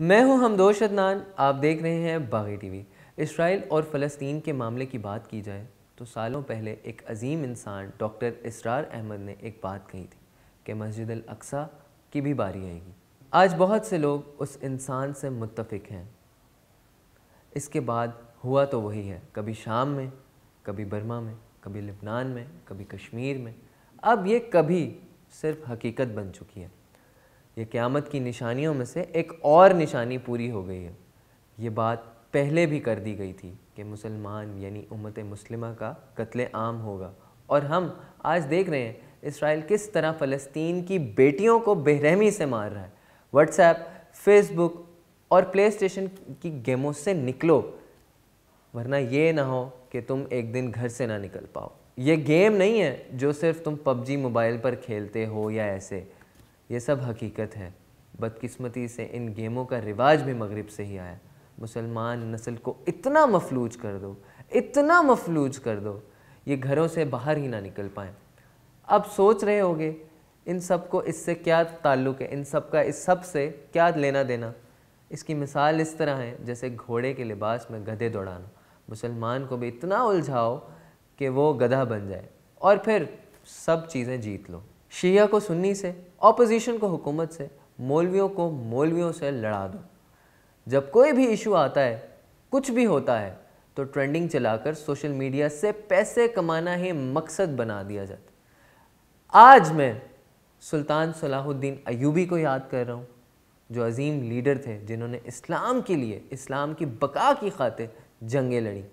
मैं हूं हमदोश अदनान आप देख रहे हैं बागी टीवी इसराइल और फ़लस्तीन के मामले की बात की जाए तो सालों पहले एक अजीम इंसान डॉक्टर इसरार अहमद ने एक बात कही थी कि मस्जिद अल अक्सा की भी बारी आएगी आज बहुत से लोग उस इंसान से मुतफिक हैं इसके बाद हुआ तो वही है कभी शाम में कभी बर्मा में कभी लिबनान में कभी कश्मीर में अब ये कभी सिर्फ हकीकत बन चुकी है ये क़्यामत की निशानियों में से एक और निशानी पूरी हो गई है ये बात पहले भी कर दी गई थी कि मुसलमान यानी उम्मत मुस्लिमा का कत्ल आम होगा और हम आज देख रहे हैं इसराइल किस तरह फ़लस्तीन की बेटियों को बेरहमी से मार रहा है व्हाट्सएप फेसबुक और प्ले स्टेशन की गेमों से निकलो वरना ये ना हो कि तुम एक दिन घर से ना निकल पाओ ये गेम नहीं है जो सिर्फ तुम पबजी मोबाइल पर खेलते हो या ऐसे ये सब हकीकत है बदकिस्मती से इन गेमों का रिवाज भी मगरब से ही आया मुसलमान नस्ल को इतना मफलूज कर दो इतना मफलूज कर दो ये घरों से बाहर ही ना निकल पाए अब सोच रहे होंगे इन सब को इससे क्या ताल्लुक़ है इन सब का इस सब से क्या लेना देना इसकी मिसाल इस तरह है जैसे घोड़े के लिबास में गधे दौड़ाना मुसलमान को भी इतना उलझाओ कि वो गधा बन जाए और फिर सब चीज़ें जीत लो शिया को सुन्नी से ऑपोजिशन को हुकूमत से मौलवियों को मौलवियों से लड़ा दो जब कोई भी इशू आता है कुछ भी होता है तो ट्रेंडिंग चलाकर सोशल मीडिया से पैसे कमाना ही मकसद बना दिया जाता आज मैं सुल्तान सलाहुद्दीन अयूबी को याद कर रहा हूँ जो अजीम लीडर थे जिन्होंने इस्लाम के लिए इस्लाम की बका की खातिर जंगें लड़ी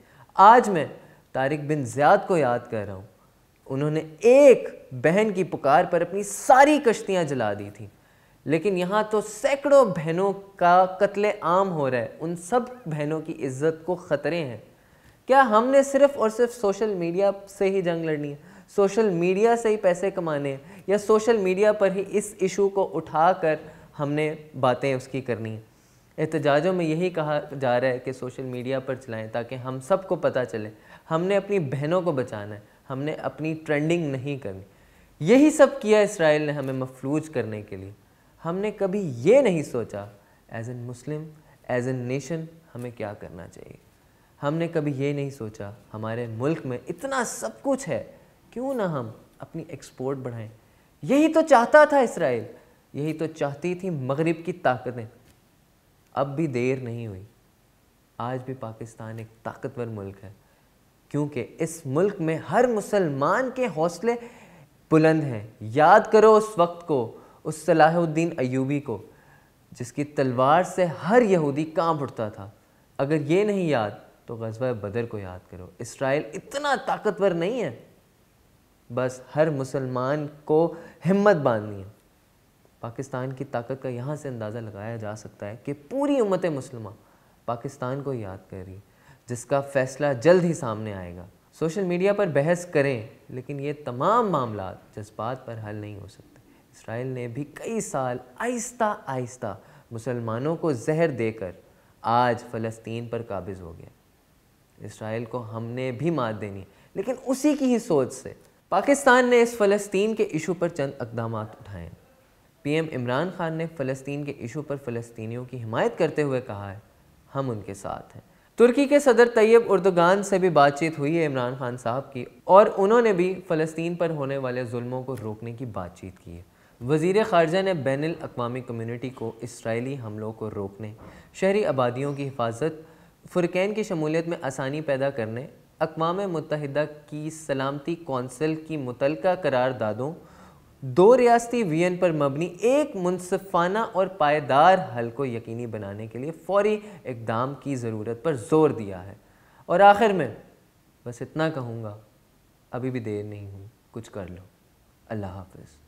आज मैं तारिक बिन ज़्याद को याद कर रहा हूँ उन्होंने एक बहन की पुकार पर अपनी सारी कश्तियां जला दी थी लेकिन यहाँ तो सैकड़ों बहनों का कत्ले आम हो रहा है उन सब बहनों की इज्जत को ख़तरे हैं क्या हमने सिर्फ और सिर्फ सोशल मीडिया से ही जंग लड़नी है सोशल मीडिया से ही पैसे कमाने या सोशल मीडिया पर ही इस इशू को उठाकर हमने बातें उसकी करनी है एहतजाजों में यही कहा जा रहा है कि सोशल मीडिया पर चलाएं ताकि हम सबको पता चले हमने अपनी बहनों को बचाना है हमने अपनी ट्रेंडिंग नहीं करनी यही सब किया इसराइल ने हमें मफलूज करने के लिए हमने कभी ये नहीं सोचा as an Muslim as an nation हमें क्या करना चाहिए हमने कभी ये नहीं सोचा हमारे मुल्क में इतना सब कुछ है क्यों ना हम अपनी एक्सपोर्ट बढ़ाएं यही तो चाहता था इसराइल यही तो चाहती थी मगरिब की ताकतें अब भी देर नहीं हुई आज भी पाकिस्तान एक ताकतवर मुल्क है क्योंकि इस मुल्क में हर मुसलमान के हौसले बुलंद हैं याद करो उस वक्त को उस सलाहुद्दीन अयूबी को जिसकी तलवार से हर यहूदी कांप उठता था अगर ये नहीं याद तो गजबा बदर को याद करो इसराइल इतना ताकतवर नहीं है बस हर मुसलमान को हिम्मत बांधनी है पाकिस्तान की ताकत का यहाँ से अंदाज़ा लगाया जा सकता है कि पूरी उम्मत मुसलमान पाकिस्तान को याद कर रही है जिसका फैसला जल्द ही सामने आएगा सोशल मीडिया पर बहस करें लेकिन ये तमाम मामला जज्बात पर हल नहीं हो सकते इसराइल ने भी कई साल आहिस्ता आहिस्ता मुसलमानों को जहर देकर आज फ़लस्तीन पर काबिज हो गया इसराइल को हमने भी मात देनी है लेकिन उसी की ही सोच से पाकिस्तान ने इस फ़लस्तीन के इशू पर चंद इकदाम उठाए पीएम इमरान खान ने फ़लस्तीन के इशू पर फलस्तियों की हिमायत करते हुए कहा है हम उनके साथ हैं तुर्की के सदर तैयब उर्दगान से भी बातचीत हुई है इमरान खान साहब की और उन्होंने भी फ़लस्तीन पर होने वाले जुल्मों को रोकने की बातचीत की है वजीर खारजा ने बैन अवी कम्यूनिटी को इसराइली हमलों को रोकने शहरी आबादियों की हिफाजत फ़ुरकैन की शमूलियत में आसानी पैदा करने अकवा मुतहदा की सलामती कौंसिल की मुतलका करारदादों दो रियासती वी पर मबनी एक मुनसफाना और पायदार हल को यकीनी बनाने के लिए फौरी इकदाम की ज़रूरत पर जोर दिया है और आखिर में बस इतना कहूँगा अभी भी देर नहीं हुई कुछ कर लो अल्लाह हाफिज़